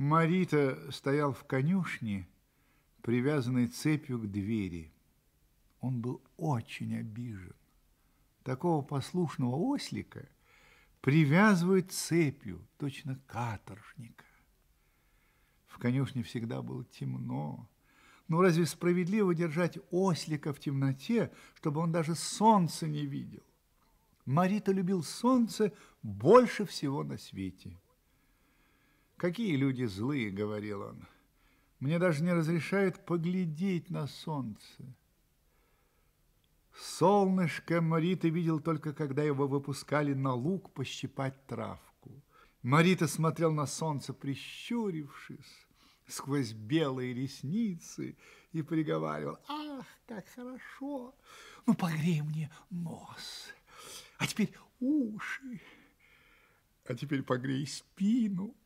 Марита стоял в конюшне, привязанный цепью к двери. Он был очень обижен. Такого послушного ослика привязывают цепью, точно каторжника. В конюшне всегда было темно. Но ну, разве справедливо держать ослика в темноте, чтобы он даже солнце не видел? Марита любил солнце больше всего на свете. «Какие люди злые!» — говорил он. «Мне даже не разрешают поглядеть на солнце». Солнышко Марита видел только, когда его выпускали на луг пощипать травку. Марита смотрел на солнце, прищурившись сквозь белые ресницы и приговаривал, «Ах, как хорошо! Ну, погрей мне нос, а теперь уши, а теперь погрей спину».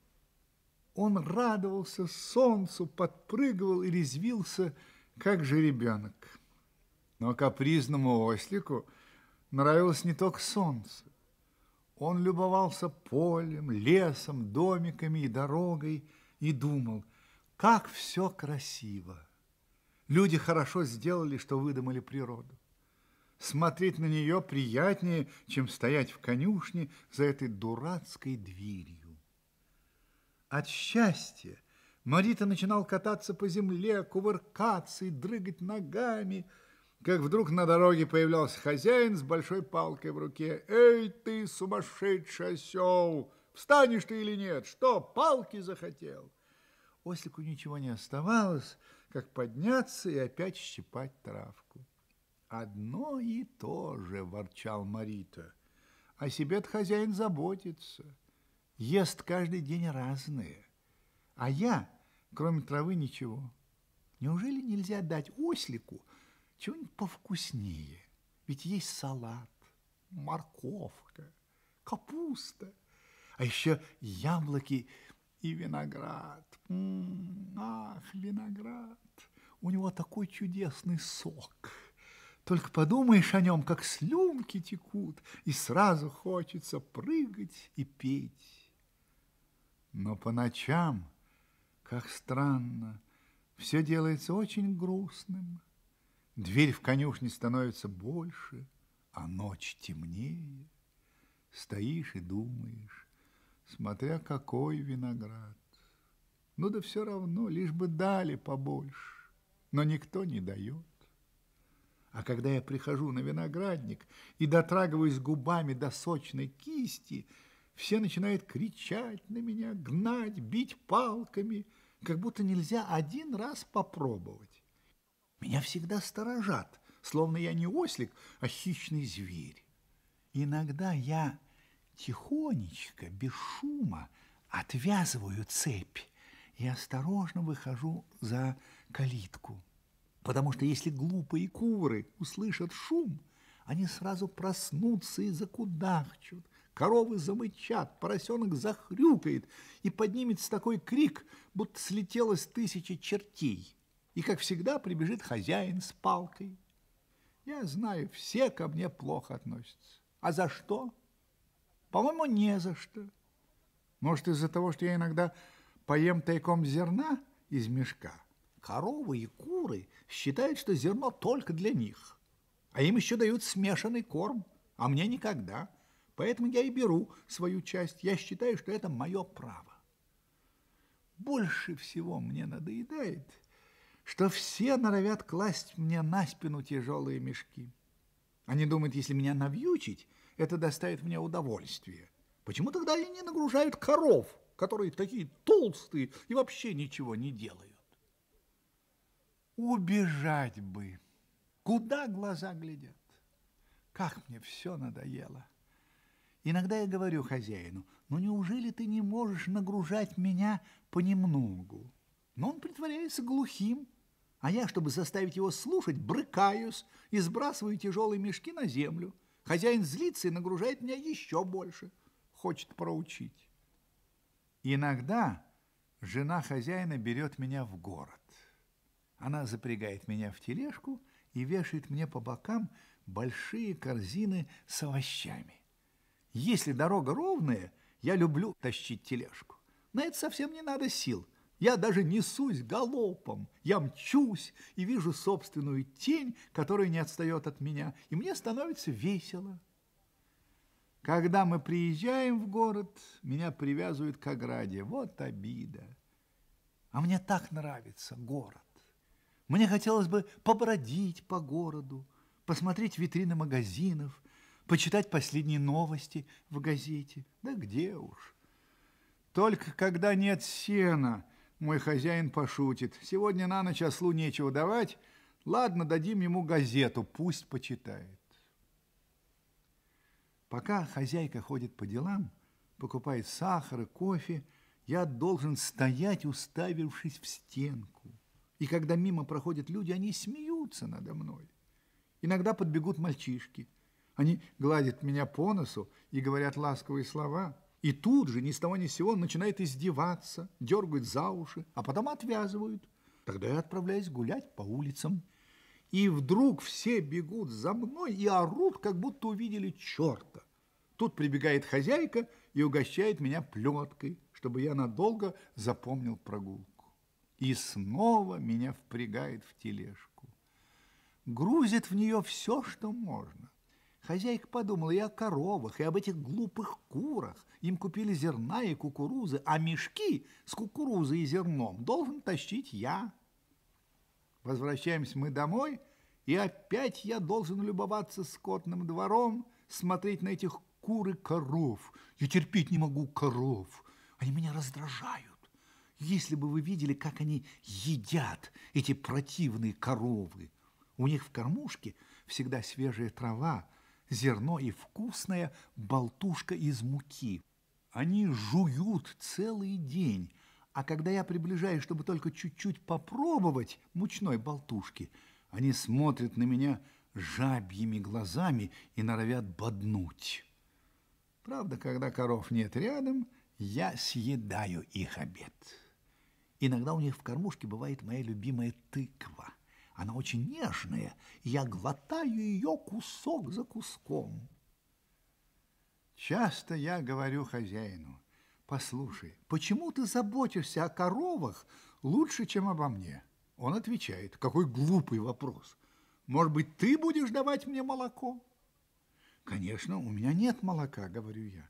Он радовался солнцу, подпрыгивал и резвился, как же ребенок. Но капризному ослику нравилось не только солнце. Он любовался полем, лесом, домиками и дорогой и думал, как все красиво. Люди хорошо сделали, что выдумали природу. Смотреть на нее приятнее, чем стоять в конюшне за этой дурацкой дверью. От счастья Марита начинал кататься по земле, кувыркаться и дрыгать ногами, как вдруг на дороге появлялся хозяин с большой палкой в руке. «Эй ты, сумасшедший осел! Встанешь ты или нет? Что, палки захотел?» Ослику ничего не оставалось, как подняться и опять щипать травку. «Одно и то же!» – ворчал Марита. «О себе-то хозяин заботится» ест каждый день разные. А я, кроме травы, ничего. Неужели нельзя дать ослику чего-нибудь повкуснее? Ведь есть салат, морковка, капуста, а еще яблоки и виноград. М м-м, -м, ах, виноград! У него такой чудесный сок. Только подумаешь о нем, как слюнки текут, и сразу хочется прыгать и петь. Но по ночам, как странно, все делается очень грустным. Дверь в конюшне становится больше, а ночь темнее. Стоишь и думаешь, смотря какой виноград. Ну да все равно, лишь бы дали побольше, но никто не дает. А когда я прихожу на виноградник и дотрагиваюсь губами до сочной кисти – все начинают кричать на меня, гнать, бить палками, как будто нельзя один раз попробовать. Меня всегда сторожат, словно я не ослик, а хищный зверь. Иногда я тихонечко, без шума, отвязываю цепь и осторожно выхожу за калитку. Потому что если глупые куры услышат шум, они сразу проснутся и закудахчут, Коровы замычат, поросенок захрюкает и поднимется такой крик, будто слетелось тысячи чертей. И, как всегда, прибежит хозяин с палкой. Я знаю, все ко мне плохо относятся. А за что? По-моему, не за что. Может, из-за того, что я иногда поем тайком зерна из мешка? Коровы и куры считают, что зерно только для них, а им еще дают смешанный корм, а мне никогда. Поэтому я и беру свою часть. Я считаю, что это мое право. Больше всего мне надоедает, что все норовят класть мне на спину тяжелые мешки. Они думают, если меня навьючить, это доставит мне удовольствие. Почему тогда они не нагружают коров, которые такие толстые и вообще ничего не делают? Убежать бы! Куда глаза глядят? Как мне все надоело! Иногда я говорю хозяину, ну неужели ты не можешь нагружать меня понемногу? Но он притворяется глухим, а я, чтобы заставить его слушать, брыкаюсь и сбрасываю тяжелые мешки на землю. Хозяин злится и нагружает меня еще больше, хочет проучить. Иногда жена хозяина берет меня в город. Она запрягает меня в тележку и вешает мне по бокам большие корзины с овощами. Если дорога ровная, я люблю тащить тележку. На это совсем не надо сил. Я даже несусь галопом, я мчусь и вижу собственную тень, которая не отстает от меня, и мне становится весело. Когда мы приезжаем в город, меня привязывают к ограде. Вот обида. А мне так нравится город. Мне хотелось бы побродить по городу, посмотреть витрины магазинов – почитать последние новости в газете. Да где уж. Только когда нет сена, мой хозяин пошутит. Сегодня на ночь ослу нечего давать. Ладно, дадим ему газету, пусть почитает. Пока хозяйка ходит по делам, покупает сахар и кофе, я должен стоять, уставившись в стенку. И когда мимо проходят люди, они смеются надо мной. Иногда подбегут мальчишки – они гладят меня по носу и говорят ласковые слова. И тут же ни с того ни с сего начинает издеваться, дергают за уши, а потом отвязывают. Тогда я отправляюсь гулять по улицам. И вдруг все бегут за мной и орут, как будто увидели черта. Тут прибегает хозяйка и угощает меня плеткой, чтобы я надолго запомнил прогулку. И снова меня впрягает в тележку. Грузит в нее все, что можно. Хозяйка подумала и о коровах, и об этих глупых курах. Им купили зерна и кукурузы, а мешки с кукурузой и зерном должен тащить я. Возвращаемся мы домой, и опять я должен любоваться скотным двором, смотреть на этих кур и коров. Я терпеть не могу коров, они меня раздражают. Если бы вы видели, как они едят, эти противные коровы. У них в кормушке всегда свежая трава, зерно и вкусная болтушка из муки. Они жуют целый день, а когда я приближаюсь, чтобы только чуть-чуть попробовать мучной болтушки, они смотрят на меня жабьими глазами и норовят боднуть. Правда, когда коров нет рядом, я съедаю их обед. Иногда у них в кормушке бывает моя любимая тыква – она очень нежная, и я глотаю ее кусок за куском. Часто я говорю хозяину, послушай, почему ты заботишься о коровах лучше, чем обо мне? Он отвечает, какой глупый вопрос. Может быть, ты будешь давать мне молоко? Конечно, у меня нет молока, говорю я.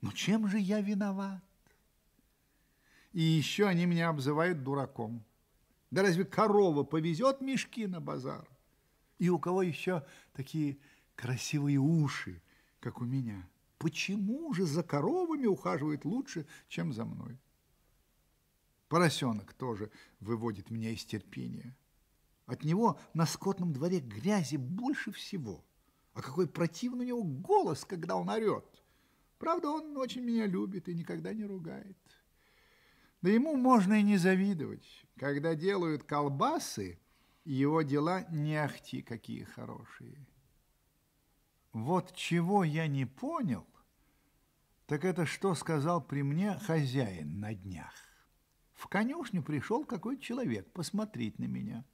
Но чем же я виноват? И еще они меня обзывают дураком. Да разве корова повезет мешки на базар? И у кого еще такие красивые уши, как у меня? Почему же за коровами ухаживает лучше, чем за мной? Поросенок тоже выводит меня из терпения. От него на скотном дворе грязи больше всего. А какой противный у него голос, когда он орет. Правда, он очень меня любит и никогда не ругает. Да ему можно и не завидовать. Когда делают колбасы, его дела не ахти какие хорошие. Вот чего я не понял, так это что сказал при мне хозяин на днях. В конюшню пришел какой-то человек посмотреть на меня.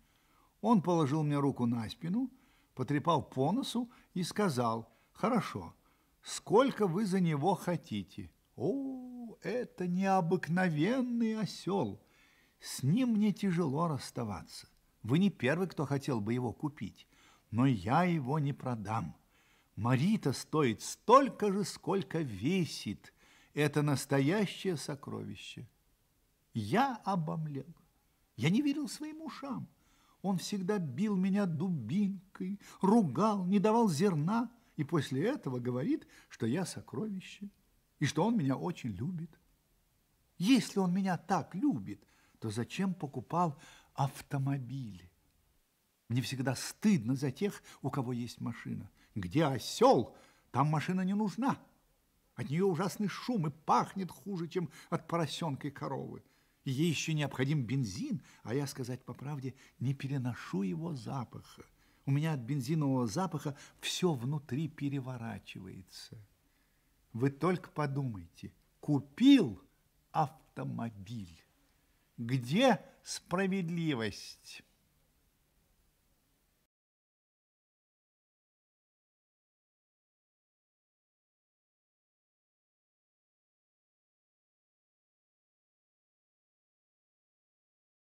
Он положил мне руку на спину, потрепал по носу и сказал, «Хорошо, сколько вы за него хотите?» «О, это необыкновенный осел. С ним мне тяжело расставаться. Вы не первый, кто хотел бы его купить, но я его не продам. Марита стоит столько же, сколько весит. Это настоящее сокровище. Я обомлел. Я не верил своим ушам. Он всегда бил меня дубинкой, ругал, не давал зерна, и после этого говорит, что я сокровище и что он меня очень любит. Если он меня так любит, то зачем покупал автомобили? Мне всегда стыдно за тех, у кого есть машина. Где осел, там машина не нужна. От нее ужасный шум и пахнет хуже, чем от поросенка и коровы. ей еще необходим бензин, а я, сказать по правде, не переношу его запаха. У меня от бензинового запаха все внутри переворачивается. Вы только подумайте, купил автомобиль. Где справедливость?